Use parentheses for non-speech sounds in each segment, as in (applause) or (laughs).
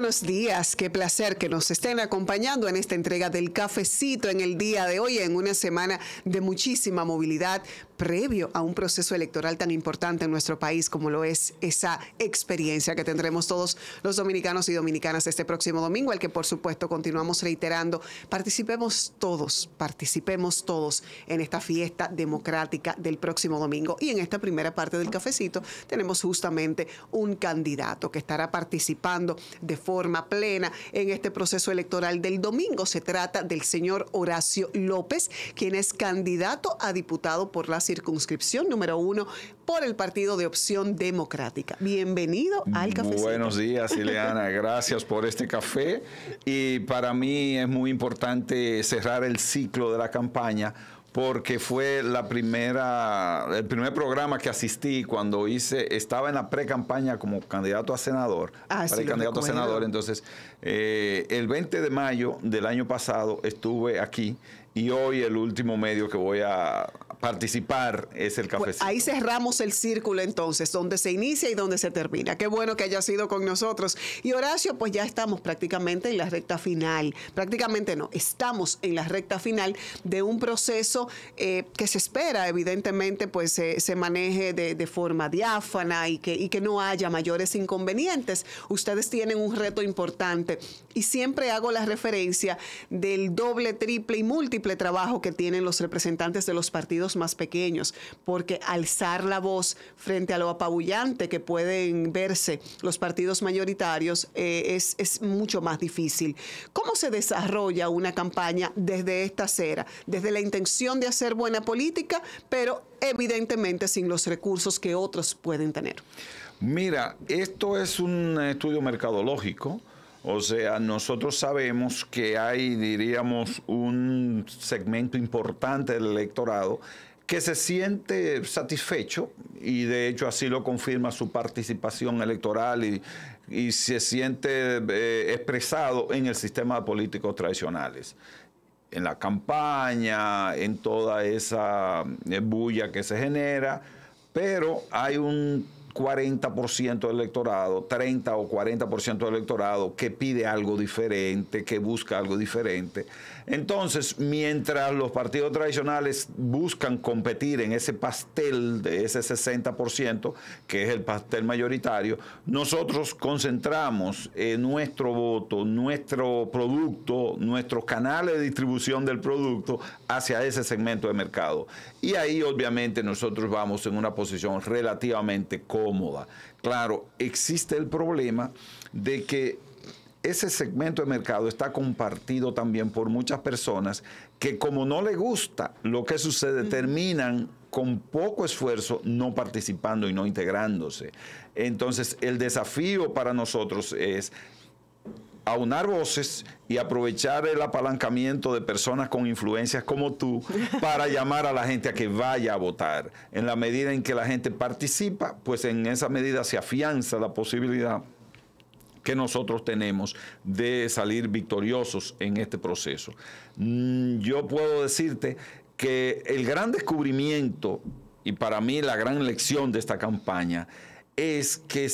buenos días. Qué placer que nos estén acompañando en esta entrega del cafecito en el día de hoy, en una semana de muchísima movilidad, previo a un proceso electoral tan importante en nuestro país como lo es esa experiencia que tendremos todos los dominicanos y dominicanas este próximo domingo, al que por supuesto continuamos reiterando, participemos todos, participemos todos en esta fiesta democrática del próximo domingo. Y en esta primera parte del cafecito tenemos justamente un candidato que estará participando de forma plena en este proceso electoral del domingo. Se trata del señor Horacio López, quien es candidato a diputado por la circunscripción número uno por el Partido de Opción Democrática. Bienvenido al café. Buenos días, Ileana. (laughs) Gracias por este café. Y para mí es muy importante cerrar el ciclo de la campaña porque fue la primera, el primer programa que asistí cuando hice, estaba en la pre-campaña como candidato a senador, ah, para sí, el candidato a senador. Entonces, eh, el 20 de mayo del año pasado estuve aquí y hoy el último medio que voy a participar es el pues, cafecito. ahí cerramos el círculo entonces, donde se inicia y donde se termina. Qué bueno que haya sido con nosotros. Y Horacio, pues ya estamos prácticamente en la recta final, prácticamente no, estamos en la recta final de un proceso eh, que se espera, evidentemente, pues se maneje de, forma diáfana y que, y que no haya mayores inconvenientes. Ustedes tienen un reto importante y siempre hago la referencia del doble, triple y múltiple trabajo que tienen los representantes de los partidos más pequeños, porque alzar la voz frente a lo apabullante que pueden verse los partidos mayoritarios eh, es, es mucho más difícil. ¿Cómo se desarrolla una campaña desde esta acera? Desde la intención de hacer buena política, pero evidentemente sin los recursos que otros pueden tener. Mira, esto es un estudio mercadológico o sea, nosotros sabemos que hay, diríamos, un segmento importante del electorado que se siente satisfecho y de hecho así lo confirma su participación electoral y, se siente eh, expresado en el sistema de políticos tradicionales en la campaña, en toda esa eh, bulla que se genera, pero hay un 40% del electorado, 30 o 40% del electorado que pide algo diferente, que busca algo diferente. Entonces, mientras los partidos tradicionales buscan competir en ese pastel de ese 60%, que es el pastel mayoritario, nosotros concentramos eh, nuestro voto, nuestro producto, nuestros canales de distribución del producto hacia ese segmento de mercado. Y ahí obviamente nosotros vamos en una posición relativamente Claro, existe el problema de que ese segmento de mercado está compartido también por muchas personas que como no le gusta lo que sucede, terminan con poco esfuerzo no participando y no integrándose. Entonces, el desafío para nosotros es aunar voces y aprovechar el apalancamiento de personas con influencias como tú (laughs) para llamar a la gente a que vaya a votar. En la medida en que la gente participa, pues en esa medida se afianza la posibilidad que nosotros tenemos de salir victoriosos en este proceso. Mm, yo puedo decirte que el gran descubrimiento y para mí la gran lección de esta campaña es que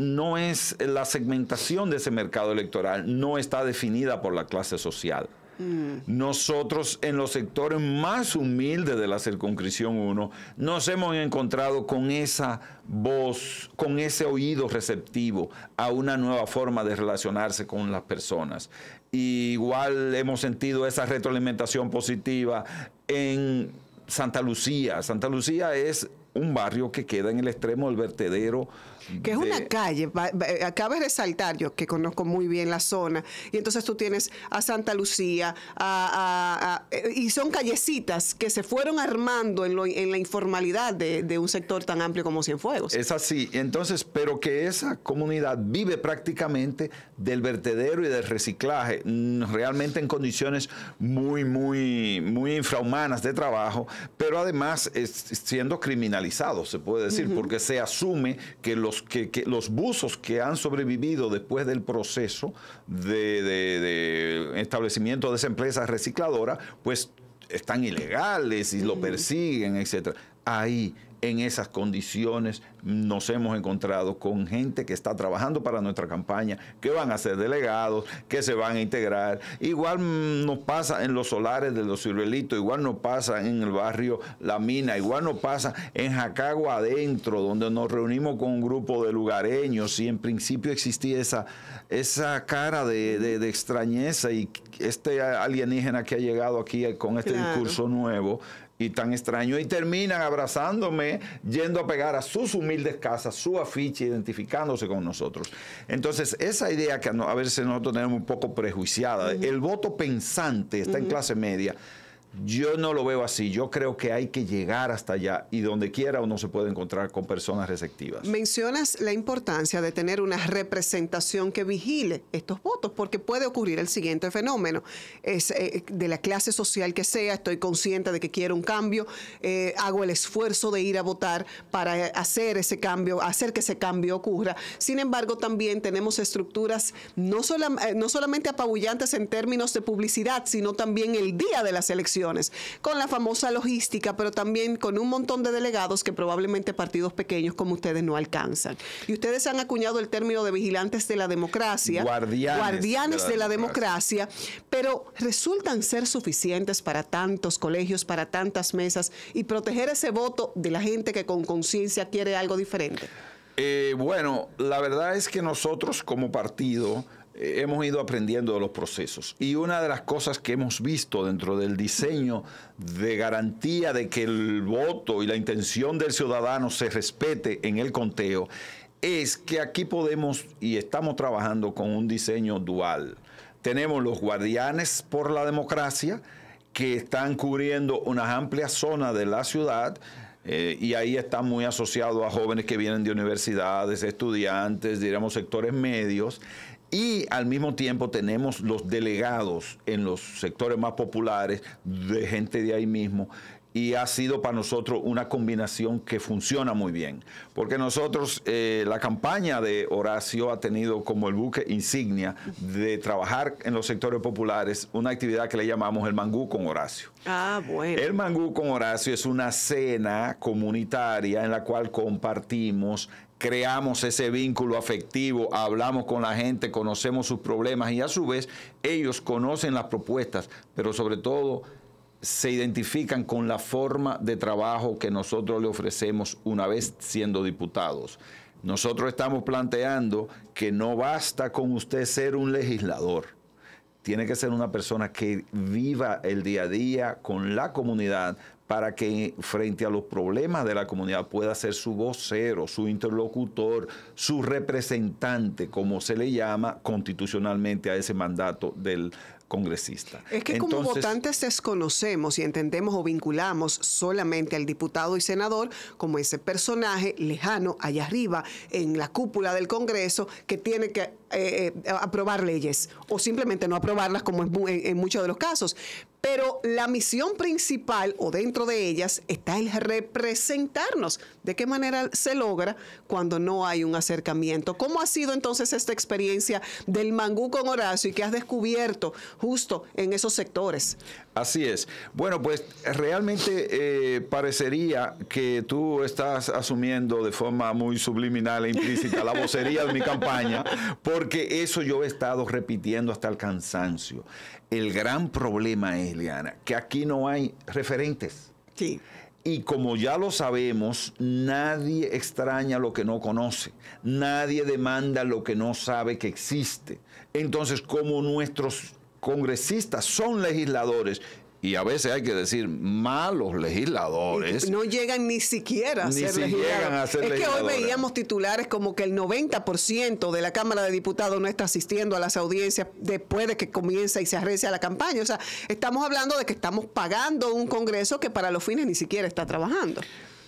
no es eh, la segmentación de ese mercado electoral, no está definida por la clase social. Mm. Nosotros en los sectores más humildes de la circunscripción 1 nos hemos encontrado con esa voz, con ese oído receptivo a una nueva forma de relacionarse con las personas. igual hemos sentido esa retroalimentación positiva en Santa Lucía. Santa Lucía es un barrio que queda en el extremo del vertedero que es una calle. Eh, acabes de resaltar, yo que conozco muy bien la zona, y entonces tú tienes a Santa Lucía, y son callecitas que se fueron armando en, la informalidad de, un sector tan amplio como Cienfuegos. Es así, entonces, pero que esa comunidad vive prácticamente del vertedero y del reciclaje, mm, realmente en condiciones muy, muy, muy infrahumanas de trabajo, pero además siendo criminalizado, se puede decir, porque se asume que los que, los buzos que han sobrevivido después del proceso de, de establecimiento de esa empresa recicladora, pues están ilegales y lo persiguen, etc. Ahí en esas condiciones nos hemos encontrado con gente que está trabajando para nuestra campaña, que van a ser delegados, que se van a integrar. Igual nos pasa en los solares de los ciruelitos, igual nos pasa en el barrio La Mina, igual nos pasa en Jacagua adentro, donde nos reunimos con un grupo de lugareños y en principio existía esa, cara de, extrañeza y este alienígena que ha llegado aquí con este discurso nuevo y tan extraño. Y terminan abrazándome, yendo a pegar a sus humildes casas, su afiche, identificándose con nosotros. Entonces, esa idea que a veces nosotros tenemos un poco prejuiciada, el voto pensante está en clase media, yo no lo veo así, yo creo que hay que llegar hasta allá y donde quiera uno se puede encontrar con personas receptivas. Mencionas la importancia de tener una representación que vigile estos votos, porque puede ocurrir el siguiente fenómeno. Es, eh, de la clase social que sea, estoy consciente de que quiero un cambio, eh, hago el esfuerzo de ir a votar para hacer ese cambio, hacer que ese cambio ocurra. Sin embargo, también tenemos estructuras no, eh, no solamente apabullantes en términos de publicidad, sino también el día de las elecciones con la famosa logística, pero también con un montón de delegados que probablemente partidos pequeños como ustedes no alcanzan. Y ustedes han acuñado el término de vigilantes de la democracia, guardianes, de, la democracia, pero resultan ser suficientes para tantos colegios, para tantas mesas y proteger ese voto de la gente que con conciencia quiere algo diferente. Eh, bueno, la verdad es que nosotros como partido hemos ido aprendiendo de los procesos. Y una de las cosas que hemos visto dentro del diseño de garantía de que el voto y la intención del ciudadano se respete en el conteo es que aquí podemos y estamos trabajando con un diseño dual. Tenemos los guardianes por la democracia que están cubriendo unas amplias zonas de la ciudad. Eh, y ahí están muy asociados a jóvenes que vienen de universidades, estudiantes, diríamos sectores medios, y al mismo tiempo tenemos los delegados en los sectores más populares de gente de ahí mismo y ha sido para nosotros una combinación que funciona muy bien. Porque nosotros, eh, la campaña de Horacio ha tenido como el buque insignia de trabajar en los sectores populares una actividad que le llamamos el mangú con Horacio. Ah, bueno. El mangú con Horacio es una cena comunitaria en la cual compartimos creamos ese vínculo afectivo, hablamos con la gente, conocemos sus problemas y a su vez ellos conocen las propuestas, pero sobre todo se identifican con la forma de trabajo que nosotros le ofrecemos una vez siendo diputados. Nosotros estamos planteando que no basta con usted ser un legislador. Tiene que ser una persona que viva el día a día con la comunidad para que frente a los problemas de la comunidad pueda ser su vocero, su interlocutor, su representante, como se le llama constitucionalmente a ese mandato del congresista. Es que como votantes desconocemos y entendemos o vinculamos solamente al diputado y senador como ese personaje lejano allá arriba en la cúpula del Congreso que tiene que eh, eh, aprobar leyes o simplemente no aprobarlas como en, muchos de los casos. Pero la misión principal o dentro de ellas está el representarnos. ¿De qué manera se logra cuando no hay un acercamiento? ¿Cómo ha sido entonces esta experiencia del mangú con Horacio y qué has descubierto justo en esos sectores. Así es. Bueno, pues realmente eh, parecería que tú estás asumiendo de forma muy subliminal e implícita la vocería de mi campaña, porque eso yo he estado repitiendo hasta el cansancio. El gran problema es, Liana, que aquí no hay referentes. Sí. Y como ya lo sabemos, nadie extraña lo que no conoce, nadie demanda lo que no sabe que existe. Entonces, como nuestros congresistas son legisladores y a veces hay que decir malos legisladores. No llegan ni siquiera a ser legisladores. es que hoy veíamos titulares como que el 90% de la Cámara de Diputados no está asistiendo a las audiencias después de que comienza y se arrecia la campaña. O sea, estamos hablando de que estamos pagando un Congreso que para los fines ni siquiera está trabajando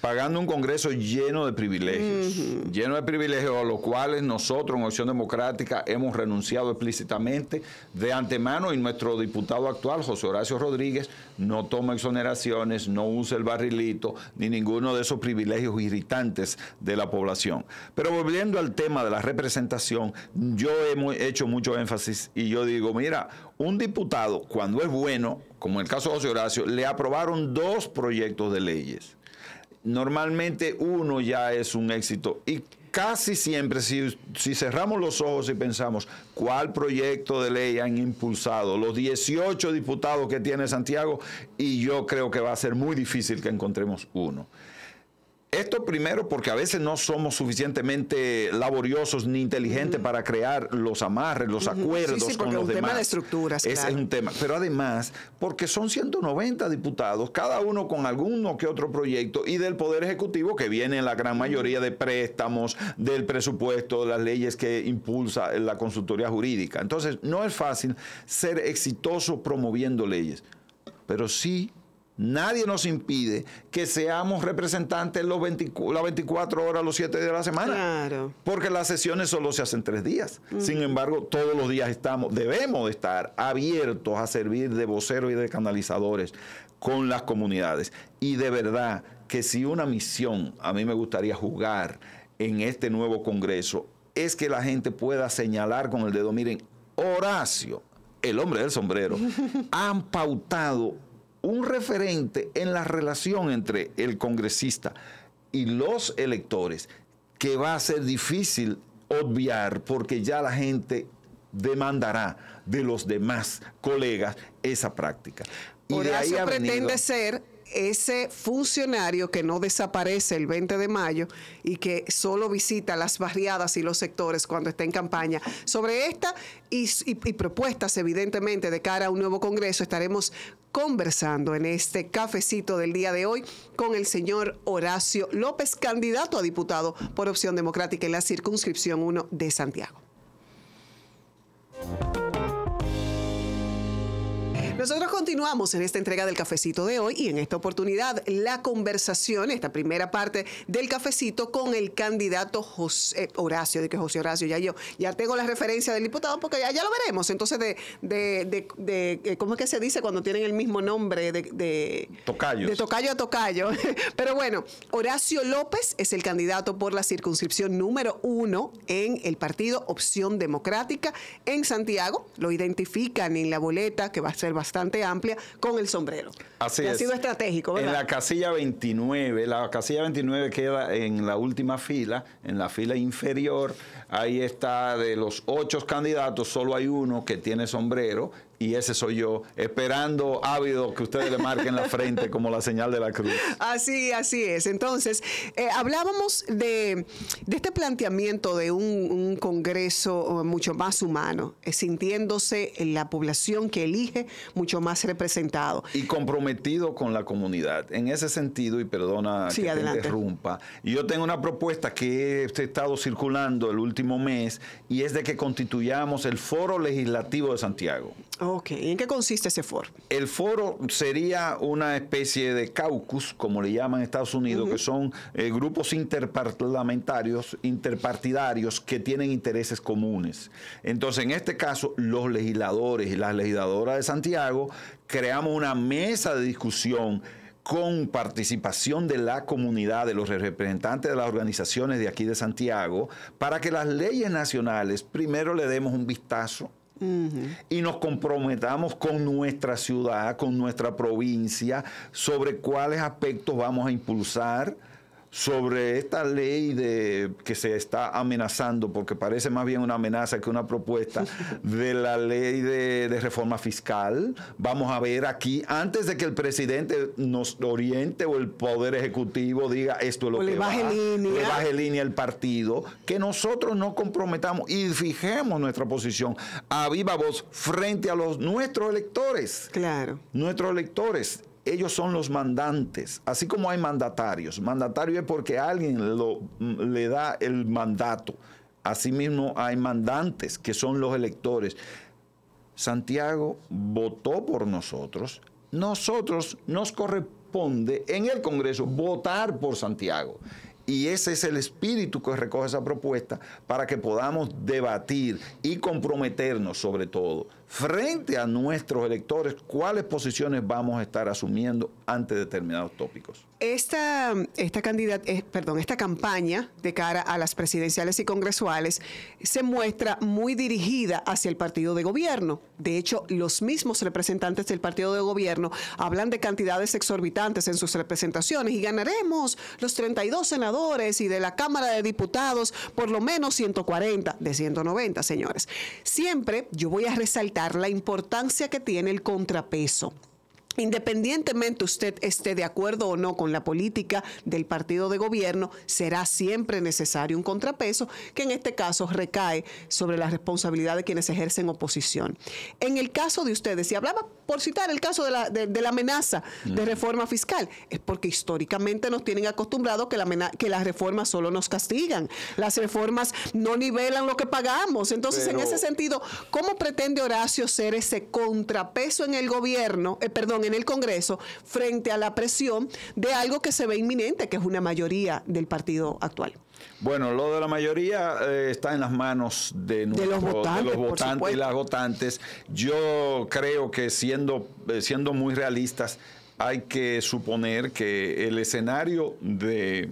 pagando un Congreso lleno de privilegios, lleno de privilegios a los cuales nosotros en Opción Democrática hemos renunciado explícitamente de antemano y nuestro diputado actual, José Horacio Rodríguez, no toma exoneraciones, no usa el barrilito, ni ninguno de esos privilegios irritantes de la población. Pero volviendo al tema de la representación, yo he hecho mucho énfasis y yo digo, mira, un diputado cuando es bueno, como en el caso de José Horacio, le aprobaron dos proyectos de leyes normalmente uno ya es un éxito. Y casi siempre, si, si, cerramos los ojos y pensamos cuál proyecto de ley han impulsado los 18 diputados que tiene Santiago, y yo creo que va a ser muy difícil que encontremos uno. Esto primero porque a veces no somos suficientemente laboriosos ni inteligentes para crear los amarres, los acuerdos con los demás. Es un tema de estructuras. Ese es un tema. Pero además, porque son 190 diputados, cada uno con alguno que otro proyecto, y del Poder Ejecutivo, que viene la gran mayoría de préstamos, del presupuesto, de las leyes que impulsa la consultoría jurídica. Entonces, no es fácil ser exitoso promoviendo leyes, pero sí Nadie nos impide que seamos representantes las 24 horas, los 7 días de la semana. Porque las sesiones solo se hacen tres días. Sin embargo, todos los días estamos, debemos estar abiertos a servir de voceros y de canalizadores con las comunidades. Y de verdad que si una misión a mí me gustaría jugar en este nuevo Congreso es que la gente pueda señalar con el dedo, miren, Horacio, el hombre del sombrero, (laughs) han pautado un referente en la relación entre el congresista y los electores que va a ser difícil obviar porque ya la gente demandará de los demás colegas esa práctica. Y de ahí pretende ser ese funcionario que no desaparece el 20 de mayo y que solo visita las barriadas y los sectores cuando está en campaña. Sobre esta y, propuestas, evidentemente, de cara a un nuevo Congreso, estaremos conversando en este cafecito del día de hoy con el señor Horacio López, candidato a diputado por opción democrática en la circunscripción 1 de Santiago. Nosotros continuamos en esta entrega del cafecito de hoy y en esta oportunidad la conversación, esta primera parte del cafecito con el candidato José eh, Horacio, de que José Horacio, ya yo, ya tengo la referencia del diputado porque ya, lo veremos. Entonces, de, de, eh, ¿cómo es que se dice cuando tienen el mismo nombre? De, de, de tocayo a tocayo. (laughs) Pero bueno, Horacio López es el candidato por la circunscripción número uno en el partido Opción Democrática en Santiago. Lo identifican en la boleta que va a ser bastante bastante amplia con el sombrero. Así es. Ha sido estratégico, En la casilla 29, la casilla 29 queda en la última fila, en la fila inferior. Ahí está de los ocho candidatos, solo hay uno que tiene sombrero, y ese soy yo, esperando ávido que ustedes le marquen la frente como la señal de la cruz. Así, así es. Entonces, eh, hablábamos de, este planteamiento de un, Congreso eh, mucho más humano, eh, sintiéndose en la población que elige mucho más representado. Y comprometido con la comunidad. En ese sentido, y perdona que interrumpa, yo tengo una propuesta que he estado circulando el último mes y es de que constituyamos el Foro Legislativo de Santiago. Oh, ¿en qué consiste ese foro? El foro sería una especie de caucus, como le llaman en Estados Unidos, que son eh, grupos interparlamentarios, interpartidarios que tienen intereses comunes. Entonces, en este caso, los legisladores y las legisladoras de Santiago creamos una mesa de discusión con participación de la comunidad, de los representantes de las organizaciones de aquí de Santiago, para que las leyes nacionales primero le demos un vistazo y nos comprometamos con nuestra ciudad, con nuestra provincia, sobre cuáles aspectos vamos a impulsar sobre esta ley de, que se está amenazando, porque parece más bien una amenaza que una propuesta (laughs) de la ley de, reforma fiscal. Vamos a ver aquí, antes de que el presidente nos oriente o el Poder Ejecutivo diga esto es lo que le baje va, línea. le baje línea el partido, que nosotros nos comprometamos y fijemos nuestra posición a viva voz frente a los nuestros electores. Claro. Nuestros electores ellos son los mandantes, así como hay mandatarios. Mandatario es porque alguien le da el mandato. Asimismo hay mandantes, que son los electores. Santiago votó por nosotros. Nosotros nos corresponde en el Congreso votar por Santiago. Y ese es el espíritu que recoge esa propuesta para que podamos debatir y comprometernos sobre todo frente a nuestros electores cuáles posiciones vamos a estar asumiendo ante determinados tópicos. Esta, esta, eh, perdón, esta campaña de cara a las presidenciales y congresuales se muestra muy dirigida hacia el partido de gobierno. De hecho, los mismos representantes del partido de gobierno hablan de cantidades exorbitantes en sus representaciones y ganaremos los 32 senadores y de la Cámara de Diputados por lo menos 140 de 190, señores. Siempre yo voy a resaltar la importancia que tiene el contrapeso. Independientemente usted esté de acuerdo o no con la política del partido de gobierno, será siempre necesario un contrapeso que en este caso recae sobre la responsabilidad de quienes ejercen oposición. En el caso de ustedes, y hablaba por citar el caso de la, amenaza de reforma fiscal, es porque históricamente nos tienen acostumbrados que, la que las reformas solo nos castigan, las reformas no nivelan lo que pagamos. Entonces, en ese sentido, ¿cómo pretende Horacio ser ese contrapeso en el gobierno, eh, perdón, en el Congreso frente a la presión de algo que se ve inminente, que es una mayoría del partido actual. Bueno, lo de la mayoría eh, está en las manos de, los votantes, y las votantes. Yo creo que siendo, eh, siendo muy realistas, hay que suponer que el escenario de,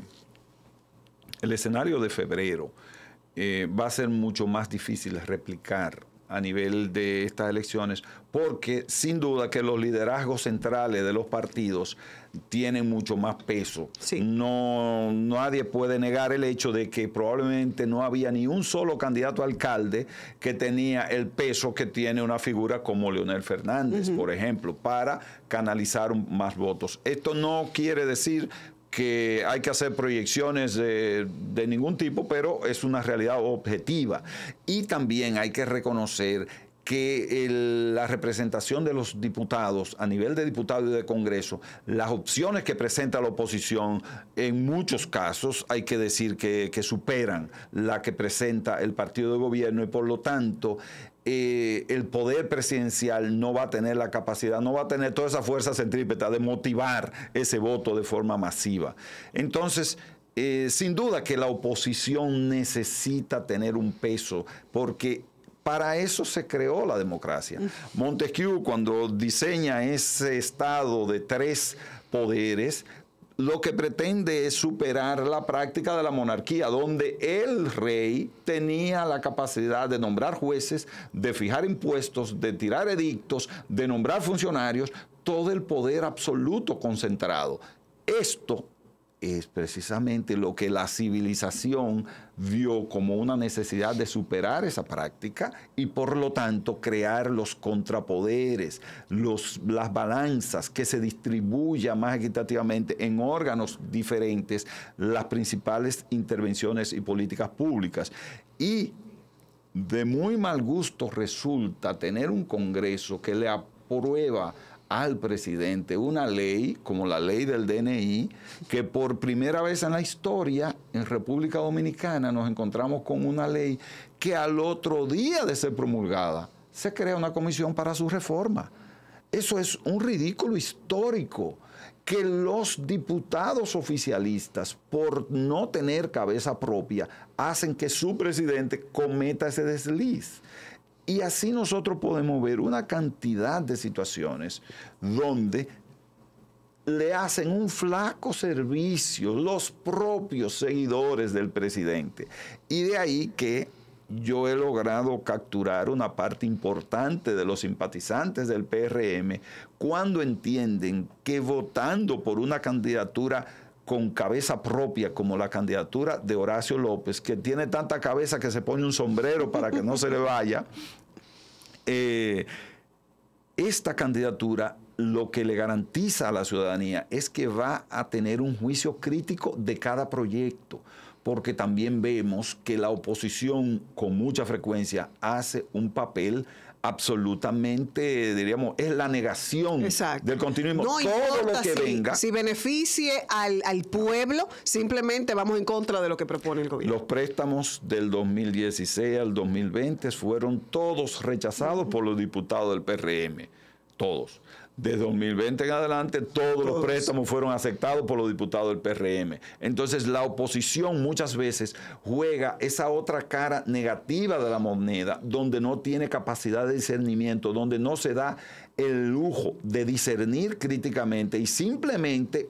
el escenario de febrero eh, va a ser mucho más difícil replicar a nivel de estas elecciones porque sin duda que los liderazgos centrales de los partidos tienen mucho más peso. No, nadie puede negar el hecho de que probablemente no había ni un solo candidato alcalde que tenía el peso que tiene una figura como Leonel Fernández, por ejemplo, para canalizar más votos. Esto no quiere decir que hay que hacer proyecciones de ningún tipo, pero es una realidad objetiva. Y también hay que reconocer que la representación de los diputados a nivel de diputado y de Congreso, las opciones que presenta la oposición, en muchos casos hay que decir que, superan la que presenta el partido de gobierno y por lo tanto eh, el poder presidencial no va a tener la capacidad, no va a tener toda esa fuerza centrípeta de motivar ese voto de forma masiva. Entonces, eh, sin duda que la oposición necesita tener un peso porque para eso se creó la democracia. Mm. Montesquieu, cuando diseña ese estado de tres poderes, lo que pretende es superar la práctica de la monarquía, donde el rey tenía la capacidad de nombrar jueces, de fijar impuestos, de tirar edictos, de nombrar funcionarios, todo el poder absoluto concentrado. Esto es precisamente lo que la civilización vio como una necesidad de superar esa práctica y por lo tanto crear los contrapoderes, las balanzas que se distribuya más equitativamente en órganos diferentes las principales intervenciones y políticas públicas. Y de muy mal gusto resulta tener un Congreso que le aprueba al presidente una ley, como la ley del DNI, que por primera vez en la historia en República Dominicana nos encontramos con una ley que al otro día de ser promulgada se crea una comisión para su reforma. Eso es un ridículo histórico que los diputados oficialistas, por no tener cabeza propia, hacen que su presidente cometa ese desliz. Y así nosotros podemos ver una cantidad de situaciones donde le hacen un flaco servicio los propios seguidores del presidente. Y de ahí que yo he logrado capturar una parte importante de los simpatizantes del PRM cuando entienden que votando por una candidatura con cabeza propia como la candidatura de Horacio López, que tiene tanta cabeza que se pone un sombrero para que no se le vaya, eh, esta candidatura lo que le garantiza a la ciudadanía es que va a tener un juicio crítico de cada proyecto, porque también vemos que la oposición con mucha frecuencia hace un papel absolutamente, diríamos, es la negación del continuismo. No Todo lo que venga. Si beneficie al, pueblo, simplemente vamos en contra de lo que propone el gobierno. Los préstamos del 2016 al 2020 fueron todos rechazados por los diputados del PRM. Todos. Desde 2020 en adelante, todos, todos, los préstamos fueron aceptados por los diputados del PRM. Entonces, la oposición muchas veces juega esa otra cara negativa de la moneda, donde no tiene capacidad de discernimiento, donde no se da el lujo de discernir críticamente y simplemente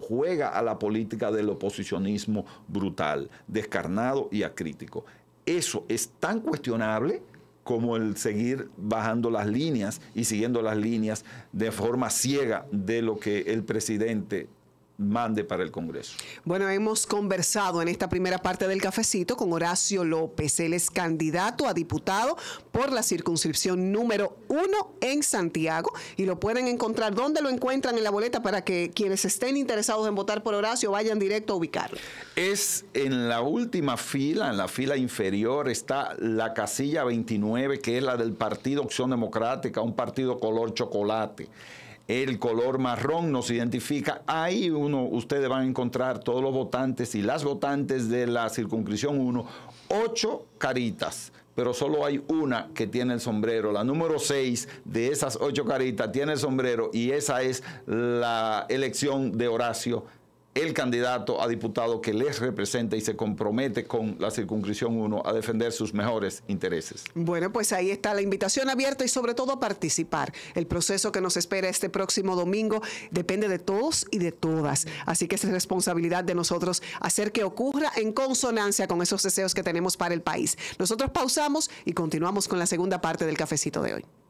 juega a la política del oposicionismo brutal, descarnado y acrítico. Eso es tan cuestionable como el seguir bajando las líneas y siguiendo las líneas de forma ciega de lo que el presidente mande para el Congreso. Bueno, hemos conversado en esta primera parte del cafecito con Horacio López. Él es candidato a diputado por la circunscripción número uno en Santiago y lo pueden encontrar. ¿Dónde lo encuentran en la boleta para que quienes estén interesados en votar por Horacio vayan directo a ubicarlo? Es en la última fila, en la fila inferior, está la casilla 29, que es la del Partido Opción Democrática, un partido color chocolate. El color marrón nos identifica. Ahí uno, ustedes van a encontrar todos los votantes y las votantes de la circunscripción 1, ocho caritas, pero solo hay una que tiene el sombrero. La número seis de esas ocho caritas tiene el sombrero y esa es la elección de Horacio el candidato a diputado que les representa y se compromete con la circunscripción 1 a defender sus mejores intereses. Bueno, pues ahí está la invitación abierta y sobre todo a participar. El proceso que nos espera este próximo domingo depende de todos y de todas. Así que es responsabilidad de nosotros hacer que ocurra en consonancia con esos deseos que tenemos para el país. Nosotros pausamos y continuamos con la segunda parte del cafecito de hoy.